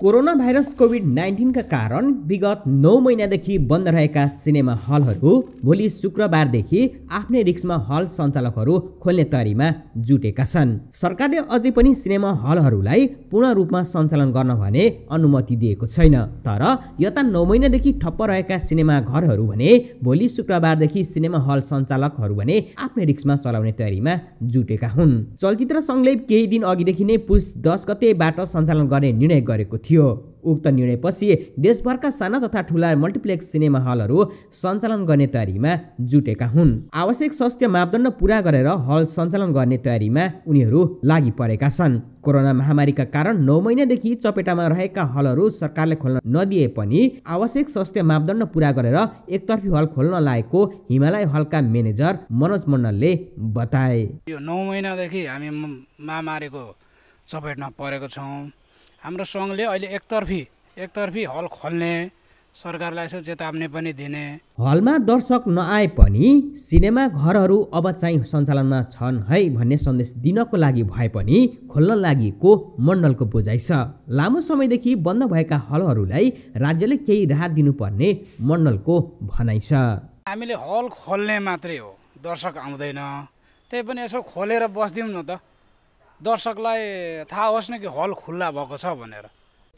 corona virus covid नाइन्टिनका कारण विगत नौ महिनादेखि बन्द रहेका सिनेमा हलहरू भोलि शुक्रबारदेखि आफ्नै रिक्समा हल सञ्चालकहरू खोल्ने तयारीमा जुटेका छन् सरकारले अझै पनि सिनेमा हलहरूलाई पूर्ण रूपमा सञ्चालन गर्न भने अनुमति दिएको छैन तर यता नौ महिनादेखि ठप्प रहेका सिनेमा घरहरू भने भोलि शुक्रबारदेखि सिनेमा हल सञ्चालकहरू भने आफ्नै रिक्समा चलाउने तयारीमा जुटेका हुन् चलचित्र सङ्घले केही दिन अघिदेखि नै पुस दस गतेबाट सञ्चालन गर्ने निर्णय गरेको थियो उक्त निर्णयपछि देशभरका साना तथा ठुला मल्टिप्लेक्स सिनेमा हलहरू सञ्चालन गर्ने तयारीमा जुटेका हुन् आवश्यक स्वास्थ्य मापदण्ड पुरा गरेर हल सञ्चालन गर्ने तयारीमा उनीहरू लागि परेका छन् कोरोना महामारीका कारण नौ महिनादेखि चपेटामा रहेका हलहरू सरकारले खोल्न नदिए पनि आवश्यक स्वास्थ्य मापदण्ड पुरा गरेर एकतर्फी हल खोल्न लागेको हिमालय हलका म्यानेजर मनोज मण्डलले बताए यो नौ महिनादेखि हामी महामारीको चपेटमा परेको छौँ हाम्रो सङ्घले अहिले एकतर्फी एकतर्फी हल खोल्ने सरकारलाई यसो चेतावनी पनि दिने हलमा दर्शक नआए पनि सिनेमा घरहरू अब चाहिँ सञ्चालनमा छन् है भन्ने सन्देश दिनको लागि भए पनि खोल्न लागिको मण्डलको बुझाइ छ लामो समयदेखि बन्द भएका हलहरूलाई राज्यले केही राहत दिनुपर्ने मण्डलको भनाइ छ हामीले हल खोल्ने मात्रै हो दर्शक आउँदैन त्यही पनि यसो खोलेर बसिदिउँ न त दर्शकलाई थाहा होस् न कि हल खुल्ला भएको छ भनेर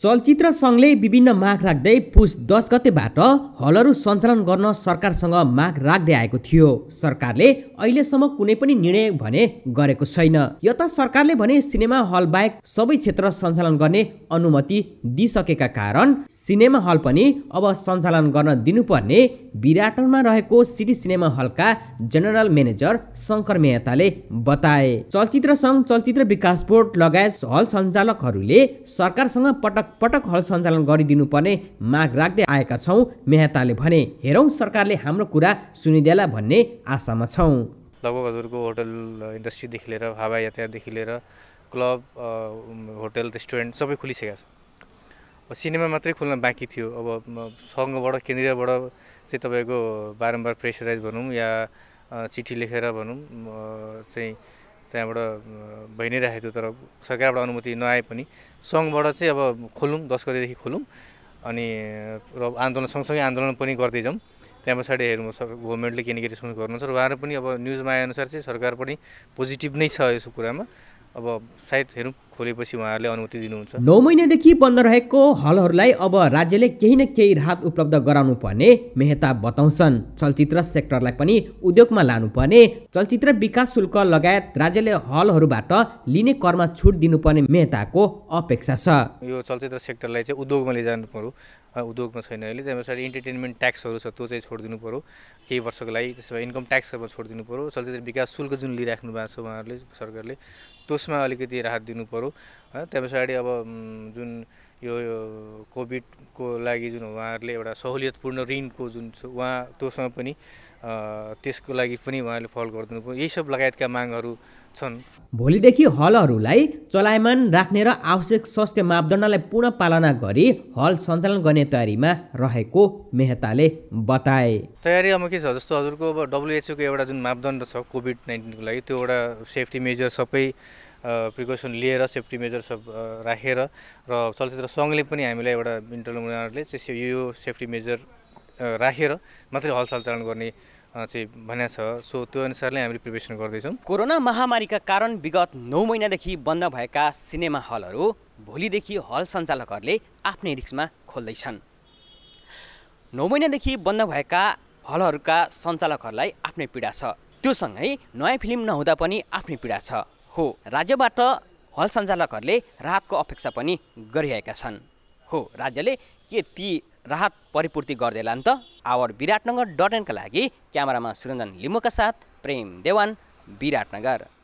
चलचित्र सङ्घले विभिन्न माग राख्दै पुस दस गतेबाट हलहरू सञ्चालन गर्न सरकारसँग माग राख्दै आएको थियो सरकारले अहिलेसम्म कुनै पनि निर्णय भने गरेको छैन यता सरकारले भने सिनेमा हल बाहेक सबै क्षेत्र सञ्चालन गर्ने अनुमति दिइसकेका कारण सिनेमा हल पनि अब सञ्चालन गर्न दिनुपर्ने विराटनमा रहेको सिटी सिनेमा हलका जेनरल म्यानेजर शङ्कर मेहताले बताए चलचित्र सङ्घ चलचित्र विकास बोर्ड लगायत हल सञ्चालकहरूले सरकारसँग पटक पटक हल सञ्चालन गरिदिनुपर्ने माग राख्दै आएका छौँ मेहताले भने हेरौँ सरकारले हाम्रो कुरा सुनिदेला भन्ने आशामा छौँ लगभग हजुरको होटल इन्डस्ट्रीदेखि लिएर हावा यातायातदेखि लिएर क्लब होटल रेस्टुरेन्ट सबै खुलिसकेका छ सिनेमा मात्रै खुल्न बाँकी थियो अब सङ्घबाट केन्द्रीयबाट चाहिँ तपाईँको बारम्बार प्रेसराइज भनौँ या चिठी लेखेर भनौँ चाहिँ त्यहाँबाट भइ नै राखेको थियो तर सरकारबाट अनुमति नआए पनि सङ्घबाट चाहिँ अब खोलौँ दस गतेदेखि खोलौँ अनि र आन्दोलन सँगसँगै आन्दोलन पनि गर्दै जाउँ त्यहाँ पछाडि हेरौँ सर गभर्मेन्टले के न के रेस्पोन्स गर्नुहुन्छ र उहाँहरू पनि अब न्युजमा आएअनुसार चाहिँ सरकार पनि पोजिटिभ नै छ यसो कुरामा अब सायद हेरौँ खोलेपछि उहाँहरूले अनुमति दिनुहुन्छ नौ महिनादेखि बन्द रहेको हलहरूलाई अब राज्यले केही न केही राहत उपलब्ध गराउनु पर्ने मेहता बताउँछन् चलचित्र सेक्टरलाई पनि उद्योगमा लानुपर्ने चलचित्र विकास शुल्क लगायत राज्यले हलहरूबाट लिने करमा छुट दिनुपर्ने मेहताको अपेक्षा छ यो चलचित्र सेक्टरलाई चाहिँ उद्योगमा लैजानु पर्यो उद्योगमा छैन अहिले त्यहाँ पछाडि इन्टरटेनमेन्ट ट्याक्सहरू छ त्यो चाहिँ छोडिदिनु पऱ्यो केही वर्षको लागि त्यसो भए इन्कम ट्याक्सहरू छोडिदिनु पऱ्यो चलचित्र विकास शुल्क जुन लिइराख्नु भएको छ उहाँहरूले सरकारले त्यसमा अलिकति राहत दिनुपऱ्यो त्यहाँ पछाडि अब जुन यो कोभिडको लागि जुन उहाँहरूले एउटा सहुलियतपूर्ण ऋणको जुन उहाँ त्योसँग पनि त्यसको लागि पनि उहाँहरूले फल गरिदिनु भयो यही सब लगायतका मागहरू छन् भोलिदेखि हलहरूलाई चलायमान राख्ने र आवश्यक स्वास्थ्य मापदण्डलाई पुनः पालना गरी हल सञ्चालन गर्ने तयारीमा रहेको मेहताले बताए तयारी अब के छ जस्तो हजुरको अब डब्लुएचओको एउटा जुन मापदण्ड छ कोभिड नाइन्टिनको लागि त्यो एउटा सेफ्टी मेजर सबै प्रिकसन लिएर सेफ्टी सब राखेर र चलचित्र सङ्घले पनि हामीलाई एउटा इन्टरनल उनीहरूले चाहिँ यो सेफ्टी मेजर राखेर मात्रै हल सञ्चालन गर्ने चाहिँ भनेको छ सो त्यो अनुसारले हामीले प्रिपेरेसन गर्दैछौँ कोरोना महामारीका कारण विगत नौ महिनादेखि बन्द भएका सिनेमा हलहरू भोलिदेखि हल सञ्चालकहरूले आफ्नै रिक्समा खोल्दैछन् नौ महिनादेखि बन्द भएका हलहरूका सञ्चालकहरूलाई आफ्नै पीडा छ त्योसँगै नयाँ फिल्म नहुँदा पनि आफ्नै पीडा छ हो राज्यबाट हल सञ्चालकहरूले राहतको अपेक्षा पनि गरिरहेका छन् हो राज्यले के ती राहत परिपूर्ति गर्दैला नि त आवर विराटनगर डट एनका लागि क्यामरामा सुरञ्जन लिम्बूका साथ प्रेम देवान विराटनगर